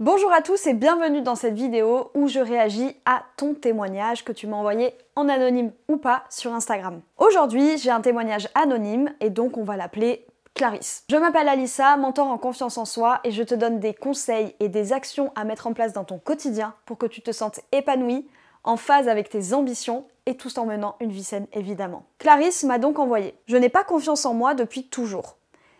Bonjour à tous et bienvenue dans cette vidéo où je réagis à ton témoignage que tu m'as envoyé en anonyme ou pas sur Instagram. Aujourd'hui, j'ai un témoignage anonyme et donc on va l'appeler Clarisse. Je m'appelle Alissa, mentor en confiance en soi et je te donne des conseils et des actions à mettre en place dans ton quotidien pour que tu te sentes épanouie, en phase avec tes ambitions et tout en menant une vie saine évidemment. Clarisse m'a donc envoyé. Je n'ai pas confiance en moi depuis toujours.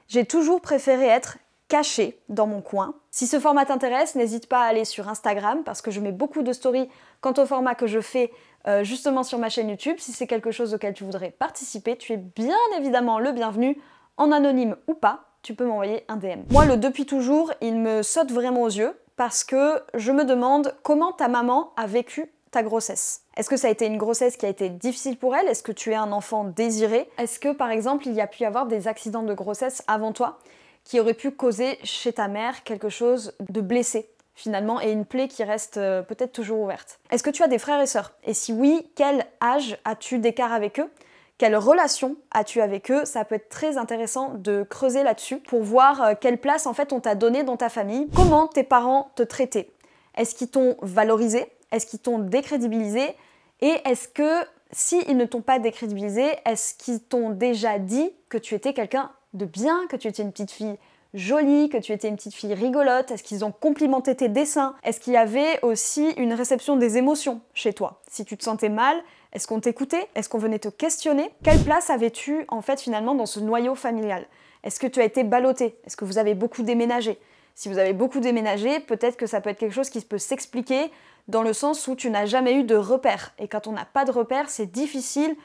J'ai toujours préféré être caché dans mon coin. Si ce format t'intéresse, n'hésite pas à aller sur Instagram parce que je mets beaucoup de stories quant au format que je fais euh, justement sur ma chaîne YouTube. Si c'est quelque chose auquel tu voudrais participer, tu es bien évidemment le bienvenu, en anonyme ou pas, tu peux m'envoyer un DM. Moi, le depuis toujours, il me saute vraiment aux yeux parce que je me demande comment ta maman a vécu ta grossesse. Est-ce que ça a été une grossesse qui a été difficile pour elle Est-ce que tu es un enfant désiré Est-ce que par exemple il y a pu y avoir des accidents de grossesse avant toi qui aurait pu causer chez ta mère quelque chose de blessé finalement et une plaie qui reste euh, peut-être toujours ouverte. Est-ce que tu as des frères et sœurs Et si oui, quel âge as-tu d'écart avec eux quelle relation as-tu avec eux Ça peut être très intéressant de creuser là-dessus pour voir euh, quelle place en fait on t'a donné dans ta famille. Comment tes parents te traitaient Est-ce qu'ils t'ont valorisé Est-ce qu'ils t'ont décrédibilisé Et est-ce que s'ils ne t'ont pas décrédibilisé, est-ce qu'ils t'ont déjà dit que tu étais quelqu'un de bien, que tu étais une petite fille jolie, que tu étais une petite fille rigolote Est-ce qu'ils ont complimenté tes dessins Est-ce qu'il y avait aussi une réception des émotions chez toi Si tu te sentais mal, est-ce qu'on t'écoutait Est-ce qu'on venait te questionner Quelle place avais-tu en fait finalement dans ce noyau familial Est-ce que tu as été ballotté Est-ce que vous avez beaucoup déménagé Si vous avez beaucoup déménagé, peut-être que ça peut être quelque chose qui peut s'expliquer dans le sens où tu n'as jamais eu de repères. Et quand on n'a pas de repères, c'est difficile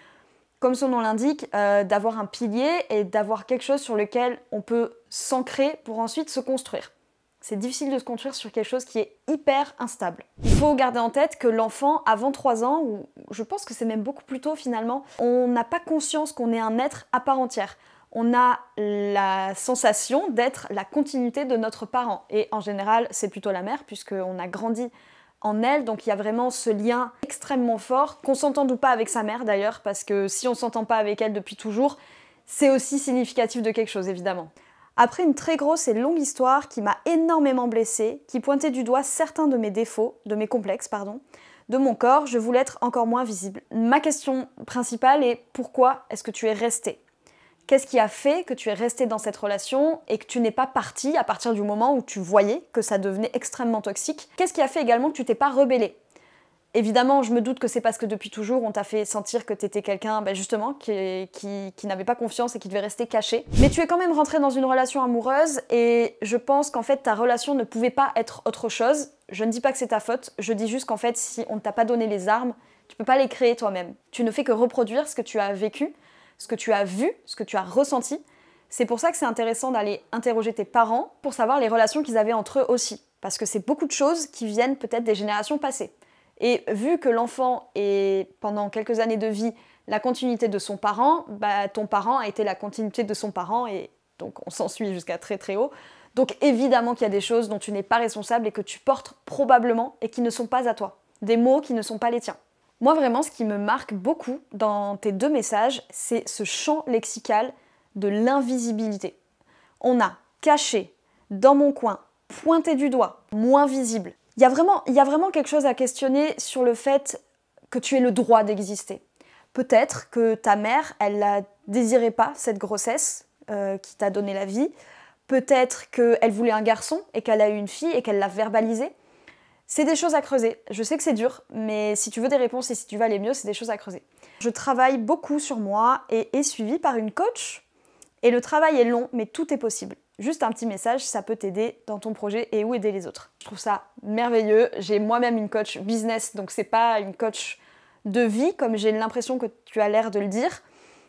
comme son nom l'indique, euh, d'avoir un pilier et d'avoir quelque chose sur lequel on peut s'ancrer pour ensuite se construire. C'est difficile de se construire sur quelque chose qui est hyper instable. Il faut garder en tête que l'enfant, avant 3 ans, ou je pense que c'est même beaucoup plus tôt finalement, on n'a pas conscience qu'on est un être à part entière. On a la sensation d'être la continuité de notre parent. Et en général, c'est plutôt la mère, puisqu'on a grandi en elle, donc il y a vraiment ce lien extrêmement fort, qu'on s'entende ou pas avec sa mère d'ailleurs, parce que si on s'entend pas avec elle depuis toujours, c'est aussi significatif de quelque chose évidemment. Après une très grosse et longue histoire qui m'a énormément blessée, qui pointait du doigt certains de mes défauts, de mes complexes, pardon, de mon corps, je voulais être encore moins visible. Ma question principale est pourquoi est-ce que tu es restée Qu'est-ce qui a fait que tu es resté dans cette relation et que tu n'es pas parti à partir du moment où tu voyais que ça devenait extrêmement toxique Qu'est-ce qui a fait également que tu t'es pas rebellé Évidemment, je me doute que c'est parce que depuis toujours, on t'a fait sentir que t'étais quelqu'un, ben justement, qui, n'avait pas confiance et qui devait rester caché. Mais tu es quand même rentré dans une relation amoureuse et je pense qu'en fait, ta relation ne pouvait pas être autre chose. Je ne dis pas que c'est ta faute, je dis juste qu'en fait, si on ne t'a pas donné les armes, tu peux pas les créer toi-même. Tu ne fais que reproduire ce que tu as vécu ce que tu as vu, ce que tu as ressenti. C'est pour ça que c'est intéressant d'aller interroger tes parents pour savoir les relations qu'ils avaient entre eux aussi. Parce que c'est beaucoup de choses qui viennent peut-être des générations passées. Et vu que l'enfant est, pendant quelques années de vie, la continuité de son parent, bah, ton parent a été la continuité de son parent et donc on s'en suit jusqu'à très très haut. Donc évidemment qu'il y a des choses dont tu n'es pas responsable et que tu portes probablement et qui ne sont pas à toi. Des mots qui ne sont pas les tiens. Moi vraiment, ce qui me marque beaucoup dans tes deux messages, c'est ce champ lexical de l'invisibilité. On a caché, dans mon coin, pointé du doigt, moins visible. Il y, a vraiment, quelque chose à questionner sur le fait que tu aies le droit d'exister. Peut-être que ta mère, elle ne désirait pas, cette grossesse euh, qui t'a donné la vie. Peut-être qu'elle voulait un garçon et qu'elle a eu une fille et qu'elle l'a verbalisé. C'est des choses à creuser. Je sais que c'est dur, mais si tu veux des réponses et si tu veux aller mieux, c'est des choses à creuser. Je travaille beaucoup sur moi et est suivie par une coach. Et le travail est long, mais tout est possible. Juste un petit message, ça peut t'aider dans ton projet et ou aider les autres. Je trouve ça merveilleux. J'ai moi-même une coach business, donc c'est pas une coach de vie, comme j'ai l'impression que tu as l'air de le dire.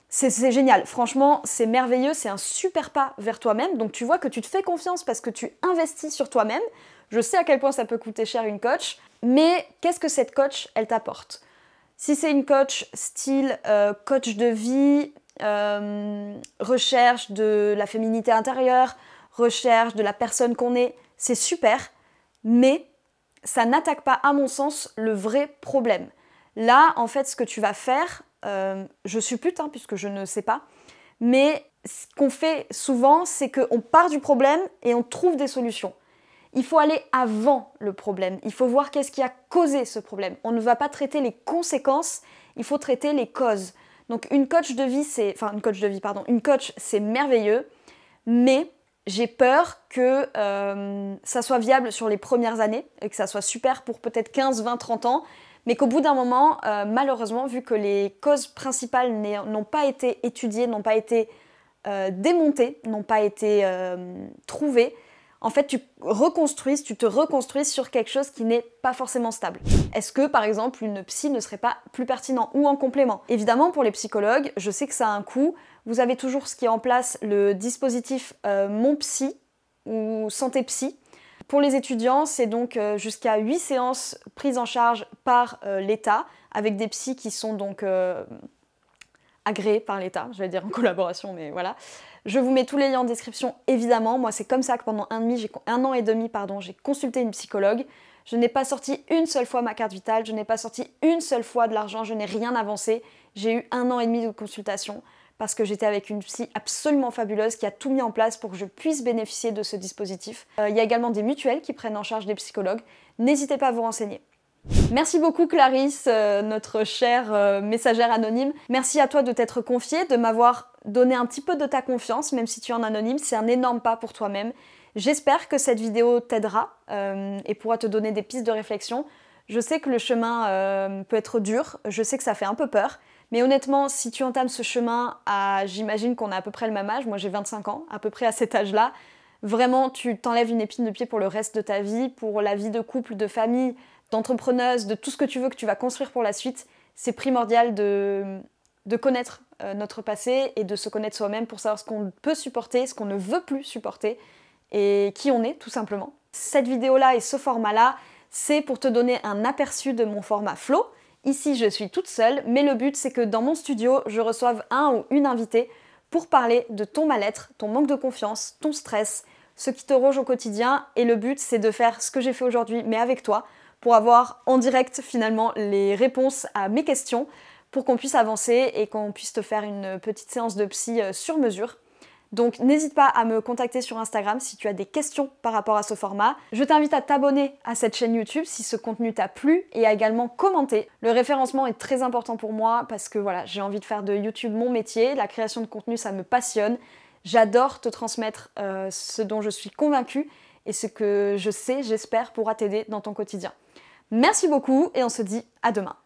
C'est génial, franchement, c'est merveilleux, c'est un super pas vers toi-même. Donc tu vois que tu te fais confiance parce que tu investis sur toi-même, je sais à quel point ça peut coûter cher une coach, mais qu'est-ce que cette coach, elle t'apporte Si c'est une coach style euh, coach de vie, euh, recherche de la féminité intérieure, recherche de la personne qu'on est, c'est super, mais ça n'attaque pas, à mon sens, le vrai problème. Là, en fait, ce que tu vas faire, euh, je suis pute hein, puisque je ne sais pas, mais ce qu'on fait souvent, c'est qu'on part du problème et on trouve des solutions. Il faut aller avant le problème. Il faut voir qu'est-ce qui a causé ce problème. On ne va pas traiter les conséquences, il faut traiter les causes. Donc une coach de vie, c'est enfin une coach de vie, pardon, une coach, c'est merveilleux, mais j'ai peur que euh, ça soit viable sur les premières années et que ça soit super pour peut-être 15, 20, 30 ans, mais qu'au bout d'un moment, euh, malheureusement, vu que les causes principales n'ont pas été étudiées, n'ont pas été euh, démontées, n'ont pas été trouvées, en fait, tu reconstruises, tu te reconstruises sur quelque chose qui n'est pas forcément stable. Est-ce que, par exemple, une psy ne serait pas plus pertinent ou en complément Évidemment, pour les psychologues, je sais que ça a un coût. Vous avez toujours ce qui est en place, le dispositif euh, Mon Psy ou Santé Psy. Pour les étudiants, c'est donc euh, jusqu'à 8 séances prises en charge par euh, l'État, avec des psys qui sont donc agréé par l'État, je vais dire en collaboration, mais voilà. Je vous mets tous les liens en description, évidemment. Moi, c'est comme ça que pendant un, demi, un an et demi, pardon, j'ai consulté une psychologue. Je n'ai pas sorti une seule fois ma carte vitale, je n'ai pas sorti une seule fois de l'argent, je n'ai rien avancé. J'ai eu un an et demi de consultation parce que j'étais avec une psy absolument fabuleuse qui a tout mis en place pour que je puisse bénéficier de ce dispositif. Euh, il y a également des mutuelles qui prennent en charge des psychologues. N'hésitez pas à vous renseigner. Merci beaucoup Clarisse, euh, notre chère euh, messagère anonyme. Merci à toi de t'être confiée, de m'avoir donné un petit peu de ta confiance, même si tu es en anonyme, c'est un énorme pas pour toi-même. J'espère que cette vidéo t'aidera euh, et pourra te donner des pistes de réflexion. Je sais que le chemin peut être dur, je sais que ça fait un peu peur, mais honnêtement, si tu entames ce chemin à, j'imagine qu'on a à peu près le même âge, moi j'ai 25 ans, à peu près à cet âge-là, vraiment tu t'enlèves une épine de pied pour le reste de ta vie, pour la vie de couple, de famille, d'entrepreneuse, de tout ce que tu veux que tu vas construire pour la suite, c'est primordial de, connaître euh, notre passé et de se connaître soi-même pour savoir ce qu'on peut supporter, ce qu'on ne veut plus supporter et qui on est tout simplement. Cette vidéo-là et ce format-là, c'est pour te donner un aperçu de mon format flow. Ici, je suis toute seule, mais le but, c'est que dans mon studio, je reçoive un ou une invitée pour parler de ton mal-être, ton manque de confiance, ton stress, ce qui te roge au quotidien. Et le but, c'est de faire ce que j'ai fait aujourd'hui, mais avec toi, pour avoir en direct finalement les réponses à mes questions pour qu'on puisse avancer et qu'on puisse te faire une petite séance de psy euh, sur mesure. Donc n'hésite pas à me contacter sur Instagram si tu as des questions par rapport à ce format. Je t'invite à t'abonner à cette chaîne YouTube si ce contenu t'a plu et à également commenter. Le référencement est très important pour moi parce que voilà, j'ai envie de faire de YouTube mon métier, la création de contenu ça me passionne. J'adore te transmettre euh, ce dont je suis convaincue et ce que je sais, j'espère, pourra t'aider dans ton quotidien. Merci beaucoup et on se dit à demain.